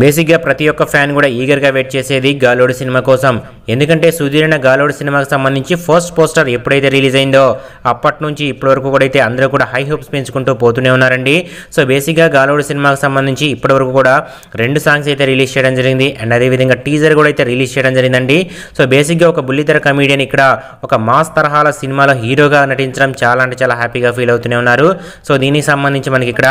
బేసిక్గా ప్రతి ఒక్క ఫ్యాన్ కూడా ఈగర్గా వెయిట్ చేసేది గాలోడు సినిమా కోసం ఎందుకంటే సుదీర్ణ గాలోడ్ సినిమాకి సంబంధించి ఫస్ట్ పోస్టర్ ఎప్పుడైతే రిలీజ్ అయిందో అప్పటి నుంచి ఇప్పటి వరకు కూడా అయితే అందరూ కూడా హై హోప్స్ పెంచుకుంటూ పోతూనే ఉన్నారండి సో బేసిక్గా గాలోడ్ సినిమాకి సంబంధించి ఇప్పటి వరకు కూడా రెండు సాంగ్స్ అయితే రిలీజ్ చేయడం జరిగింది అండ్ అదేవిధంగా టీజర్ కూడా అయితే రిలీజ్ చేయడం జరిగిందండి సో బేసిక్గా ఒక బుల్లితెర కమీడియన్ ఇక్కడ ఒక మాస్ తరహాల సినిమాలో హీరోగా నటించడం చాలా అంటే చాలా హ్యాపీగా ఫీల్ అవుతూనే ఉన్నారు సో దీనికి సంబంధించి మనకి ఇక్కడ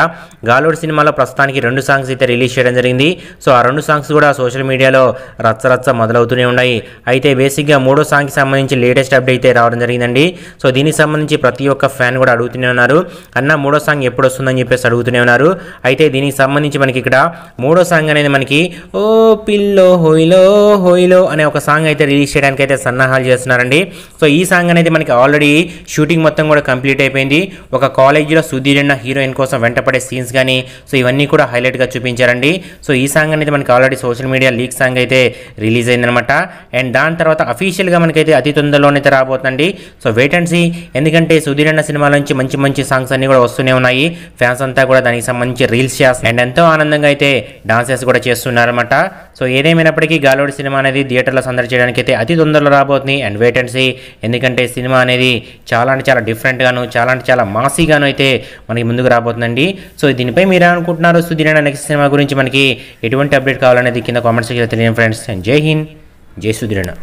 గాలోడ్ సినిమాలో ప్రస్తుతానికి రెండు సాంగ్స్ అయితే రిలీజ్ చేయడం జరిగింది సో ఆ రెండు సాంగ్స్ కూడా సోషల్ మీడియాలో రచ్చరచ్చ మొదలవుతూనే ఉన్నాయి అయితే బేసిక్గా మూడో సాంగ్కి సంబంధించి లేటెస్ట్ అప్డేట్ అయితే రావడం జరిగిందండి సో దీనికి సంబంధించి ప్రతి ఒక్క ఫ్యాన్ కూడా అడుగుతూనే ఉన్నారు అన్న మూడో సాంగ్ ఎప్పుడు వస్తుందని చెప్పేసి అడుగుతూనే ఉన్నారు అయితే దీనికి సంబంధించి మనకి ఇక్కడ మూడో సాంగ్ అనేది మనకి ఓ పిల్లో హోయిలో హోయిలో అనే ఒక సాంగ్ అయితే రిలీజ్ చేయడానికి అయితే సన్నాహాలు చేస్తున్నారండి సో ఈ సాంగ్ అనేది మనకి ఆల్రెడీ షూటింగ్ మొత్తం కూడా కంప్లీట్ అయిపోయింది ఒక కాలేజీలో సుధీరన్న హీరోయిన్ కోసం వెంటపడే సీన్స్ కానీ సో ఇవన్నీ కూడా హైలైట్గా చూపించారండి సో ఈ సాంగ్ అనేది మనకి already social media leak song అయితే రిలీజ్ అయిందనమాట అండ్ అండ్ దాని తర్వాత అఫీషియల్గా మనకైతే అతి తొందరలోనైతే రాబోతుందండి సో వెయిట్ అండ్ సీ ఎందుకంటే సుధీర్ అన్న సినిమా నుంచి మంచి మంచి సాంగ్స్ అన్ని కూడా వస్తూనే ఉన్నాయి ఫ్యాన్స్ అంతా కూడా దానికి సంబంధించి రీల్స్ చేస్తారు అండ్ ఎంతో ఆనందంగా అయితే డాన్సెస్ కూడా చేస్తున్నారన్నమాట సో ఏదేమైనప్పటికీ గాలోడి సినిమా అనేది థియేటర్లో సందర్శించడానికి చేయడానికి అయితే అతి తొందరలో రాబోతుంది అండ్ వెయిట్ అండ్ సీ ఎందుకంటే సినిమా అనేది చాలా అంటే చాలా డిఫరెంట్గాను చాలా అంటే చాలా మాసీగాను అయితే మనకి ముందుకు రాబోతుందండి సో దీనిపై మీరు ఏమనుకుంటున్నారు సుధీర్ అన్న నెక్స్ట్ సినిమా గురించి మనకి ఎటువంటి అప్డేట్ కావాలనేది కింద కామెంట్స్ తెలియని ఫ్రెండ్స్ అండ్ జై హింద్ જય સુદ્રેના